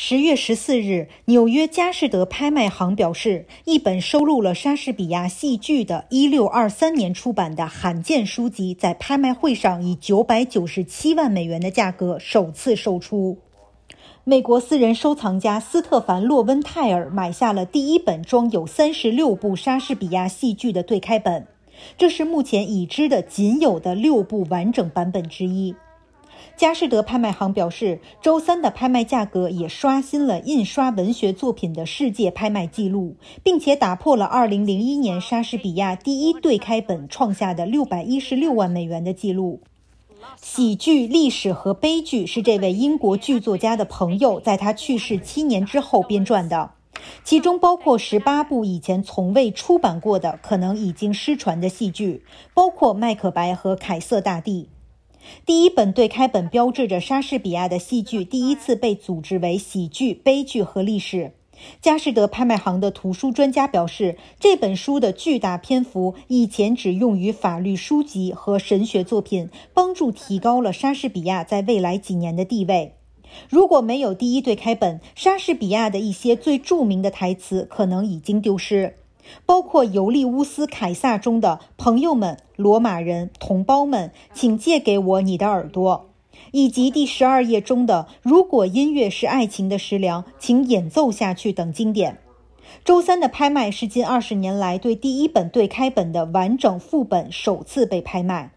十月十四日，纽约佳士得拍卖行表示，一本收录了莎士比亚戏剧的1623年出版的罕见书籍，在拍卖会上以997万美元的价格首次售出。美国私人收藏家斯特凡·洛温泰尔买下了第一本装有三十六部莎士比亚戏剧的对开本，这是目前已知的仅有的六部完整版本之一。佳士得拍卖行表示，周三的拍卖价格也刷新了印刷文学作品的世界拍卖纪录，并且打破了2001年莎士比亚第一对开本创下的616万美元的纪录。喜剧、历史和悲剧是这位英国剧作家的朋友在他去世七年之后编撰的，其中包括18部以前从未出版过的、可能已经失传的戏剧，包括《麦克白》和《凯瑟大帝》。第一本对开本标志着莎士比亚的戏剧第一次被组织为喜剧、悲剧和历史。佳士得拍卖行的图书专家表示，这本书的巨大篇幅以前只用于法律书籍和神学作品，帮助提高了莎士比亚在未来几年的地位。如果没有第一对开本，莎士比亚的一些最著名的台词可能已经丢失。包括尤利乌斯·凯撒中的朋友们、罗马人同胞们，请借给我你的耳朵，以及第十二页中的“如果音乐是爱情的食粮，请演奏下去”等经典。周三的拍卖是近二十年来对第一本对开本的完整副本首次被拍卖。